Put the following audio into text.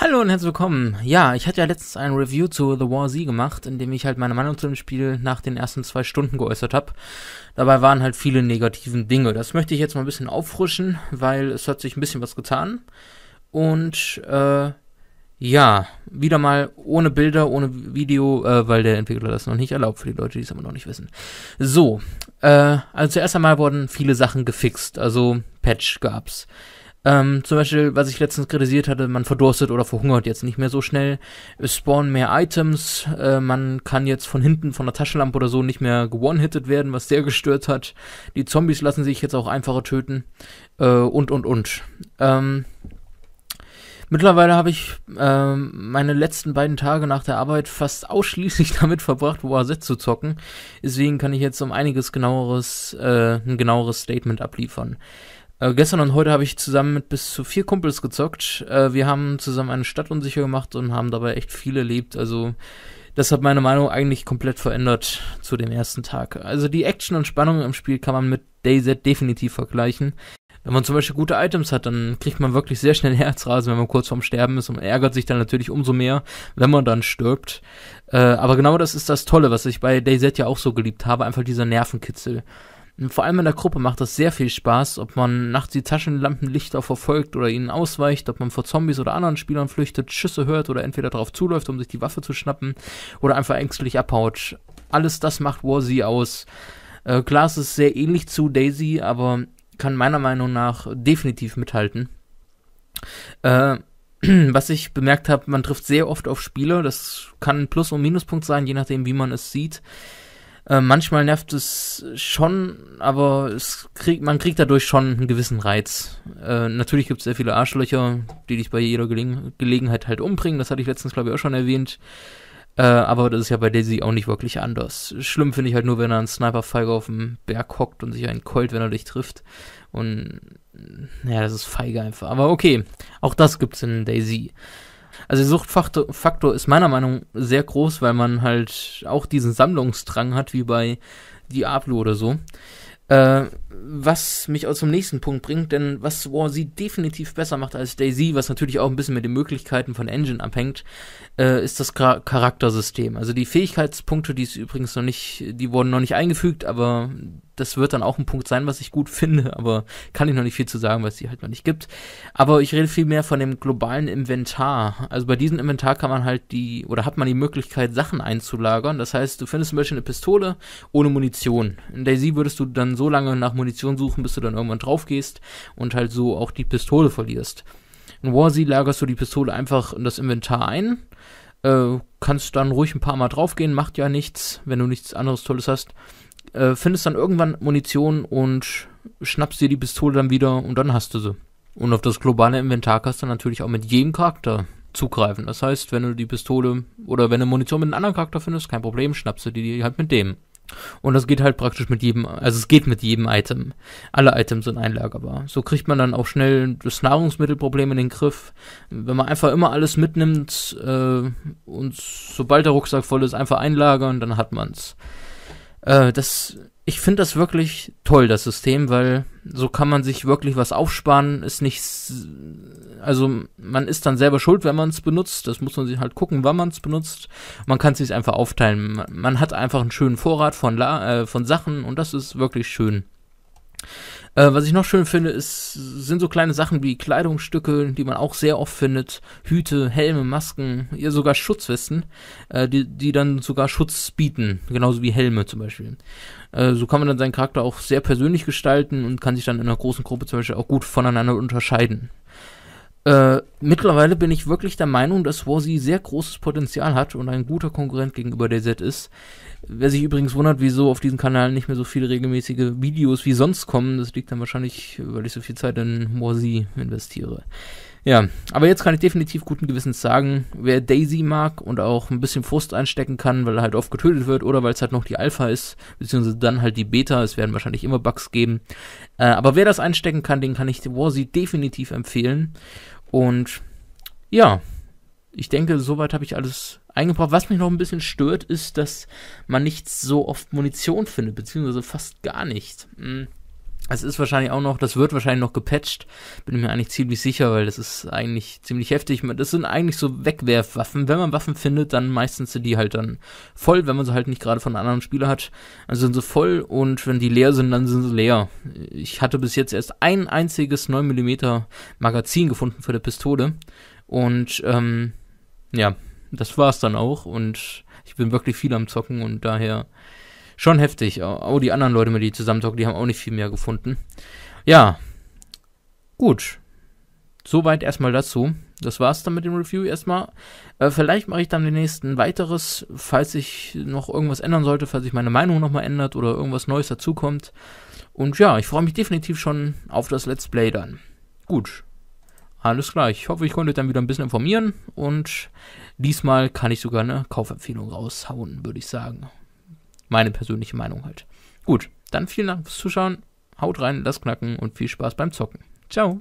Hallo und herzlich willkommen. Ja, ich hatte ja letztens ein Review zu The War Z gemacht, in dem ich halt meine Meinung zu dem Spiel nach den ersten zwei Stunden geäußert habe. Dabei waren halt viele negativen Dinge. Das möchte ich jetzt mal ein bisschen auffrischen, weil es hat sich ein bisschen was getan. Und äh, ja, wieder mal ohne Bilder, ohne Video, äh, weil der Entwickler das noch nicht erlaubt für die Leute, die es aber noch nicht wissen. So, äh, also zuerst einmal wurden viele Sachen gefixt, also Patch gab's. Ähm, zum Beispiel, was ich letztens kritisiert hatte, man verdurstet oder verhungert jetzt nicht mehr so schnell. Es spawnen mehr Items, äh, man kann jetzt von hinten von der Taschenlampe oder so nicht mehr gewone-hitted werden, was sehr gestört hat. Die Zombies lassen sich jetzt auch einfacher töten. Äh, und, und, und. Ähm, Mittlerweile habe ich ähm, meine letzten beiden Tage nach der Arbeit fast ausschließlich damit verbracht, Boaset zu zocken. Deswegen kann ich jetzt um einiges genaueres, äh, ein genaueres Statement abliefern. Äh, gestern und heute habe ich zusammen mit bis zu vier Kumpels gezockt. Äh, wir haben zusammen eine Stadt unsicher gemacht und haben dabei echt viel erlebt. Also das hat meine Meinung eigentlich komplett verändert zu dem ersten Tag. Also die Action und Spannung im Spiel kann man mit DayZ definitiv vergleichen. Wenn man zum Beispiel gute Items hat, dann kriegt man wirklich sehr schnell Herzrasen, wenn man kurz vorm Sterben ist und ärgert sich dann natürlich umso mehr, wenn man dann stirbt. Äh, aber genau das ist das Tolle, was ich bei DayZ ja auch so geliebt habe, einfach dieser Nervenkitzel. Vor allem in der Gruppe macht das sehr viel Spaß, ob man nachts die Taschenlampenlichter verfolgt oder ihnen ausweicht, ob man vor Zombies oder anderen Spielern flüchtet, Schüsse hört oder entweder darauf zuläuft, um sich die Waffe zu schnappen oder einfach ängstlich abhaut. Alles das macht War Z aus. Äh, klar, es ist sehr ähnlich zu Daisy, aber kann meiner Meinung nach definitiv mithalten. Äh, was ich bemerkt habe, man trifft sehr oft auf Spieler. Das kann ein Plus- und Minuspunkt sein, je nachdem, wie man es sieht. Äh, manchmal nervt es schon, aber es krieg, man kriegt dadurch schon einen gewissen Reiz. Äh, natürlich gibt es sehr viele Arschlöcher, die dich bei jeder Gelegen Gelegenheit halt umbringen. Das hatte ich letztens, glaube ich, auch schon erwähnt. Äh, aber das ist ja bei Daisy auch nicht wirklich anders. Schlimm finde ich halt nur, wenn er einen sniper auf dem Berg hockt und sich einen keult, wenn er dich trifft. Und ja, das ist feige einfach. Aber okay, auch das gibt's in Daisy. Also der Suchtfaktor ist meiner Meinung nach sehr groß, weil man halt auch diesen Sammlungsdrang hat, wie bei Diablo oder so. Äh, was mich auch zum nächsten Punkt bringt, denn was War sie definitiv besser macht als Daisy, was natürlich auch ein bisschen mit den Möglichkeiten von Engine abhängt, äh, ist das Char Charaktersystem. Also die Fähigkeitspunkte, die ist übrigens noch nicht, die wurden noch nicht eingefügt, aber das wird dann auch ein Punkt sein, was ich gut finde, aber kann ich noch nicht viel zu sagen, weil es die halt noch nicht gibt. Aber ich rede vielmehr von dem globalen Inventar. Also bei diesem Inventar kann man halt die, oder hat man die Möglichkeit, Sachen einzulagern. Das heißt, du findest zum Beispiel eine Pistole ohne Munition. In Daisy würdest du dann so lange nach Munition suchen, bis du dann irgendwann drauf gehst und halt so auch die Pistole verlierst. In Warzy lagerst du die Pistole einfach in das Inventar ein. Äh, kannst dann ruhig ein paar Mal draufgehen, macht ja nichts, wenn du nichts anderes Tolles hast äh, findest dann irgendwann Munition und schnappst dir die Pistole dann wieder und dann hast du sie. Und auf das globale Inventar kannst du natürlich auch mit jedem Charakter zugreifen. Das heißt, wenn du die Pistole oder wenn du Munition mit einem anderen Charakter findest, kein Problem, schnappst du die halt mit dem. Und das geht halt praktisch mit jedem, also es geht mit jedem Item. Alle Items sind einlagerbar. So kriegt man dann auch schnell das Nahrungsmittelproblem in den Griff. Wenn man einfach immer alles mitnimmt äh, und sobald der Rucksack voll ist, einfach einlagern, dann hat man's. Äh, das, ich finde das wirklich toll, das System, weil so kann man sich wirklich was aufsparen, ist nichts, also man ist dann selber schuld, wenn man es benutzt, das muss man sich halt gucken, wann man es benutzt, man kann es sich einfach aufteilen, man hat einfach einen schönen Vorrat von, La äh, von Sachen und das ist wirklich schön. Äh, was ich noch schön finde, ist, sind so kleine Sachen wie Kleidungsstücke, die man auch sehr oft findet, Hüte, Helme, Masken, ja sogar Schutzwesten, äh, die, die dann sogar Schutz bieten, genauso wie Helme zum Beispiel. Äh, so kann man dann seinen Charakter auch sehr persönlich gestalten und kann sich dann in einer großen Gruppe zum Beispiel auch gut voneinander unterscheiden. Äh, mittlerweile bin ich wirklich der Meinung, dass Warzy sehr großes Potenzial hat und ein guter Konkurrent gegenüber DZ ist. Wer sich übrigens wundert, wieso auf diesem Kanal nicht mehr so viele regelmäßige Videos wie sonst kommen, das liegt dann wahrscheinlich, weil ich so viel Zeit in Warzy investiere. Ja, aber jetzt kann ich definitiv guten Gewissens sagen, wer Daisy mag und auch ein bisschen Frust einstecken kann, weil er halt oft getötet wird oder weil es halt noch die Alpha ist, beziehungsweise dann halt die Beta, es werden wahrscheinlich immer Bugs geben. Äh, aber wer das einstecken kann, den kann ich Warzy definitiv empfehlen. Und ja, ich denke, soweit habe ich alles eingebracht. Was mich noch ein bisschen stört, ist, dass man nicht so oft Munition findet, beziehungsweise fast gar nicht. Hm. Es ist wahrscheinlich auch noch, das wird wahrscheinlich noch gepatcht. Bin mir eigentlich ziemlich sicher, weil das ist eigentlich ziemlich heftig. Das sind eigentlich so Wegwerfwaffen. Wenn man Waffen findet, dann meistens sind die halt dann voll, wenn man sie halt nicht gerade von anderen Spielern hat. Also sind sie voll und wenn die leer sind, dann sind sie leer. Ich hatte bis jetzt erst ein einziges 9mm Magazin gefunden für die Pistole. Und ähm, ja, das war's dann auch. Und ich bin wirklich viel am Zocken und daher schon heftig. Auch oh, die anderen Leute, mit denen ich zusammentalk, die haben auch nicht viel mehr gefunden. Ja, gut. Soweit erstmal dazu. Das war's dann mit dem Review erstmal. Äh, vielleicht mache ich dann den nächsten weiteres, falls ich noch irgendwas ändern sollte, falls sich meine Meinung nochmal ändert oder irgendwas Neues dazukommt. Und ja, ich freue mich definitiv schon auf das Let's Play dann. Gut. Alles klar. Ich hoffe, ich konnte dann wieder ein bisschen informieren und diesmal kann ich sogar eine Kaufempfehlung raushauen, würde ich sagen. Meine persönliche Meinung halt. Gut, dann vielen Dank fürs Zuschauen. Haut rein, lasst knacken und viel Spaß beim Zocken. Ciao.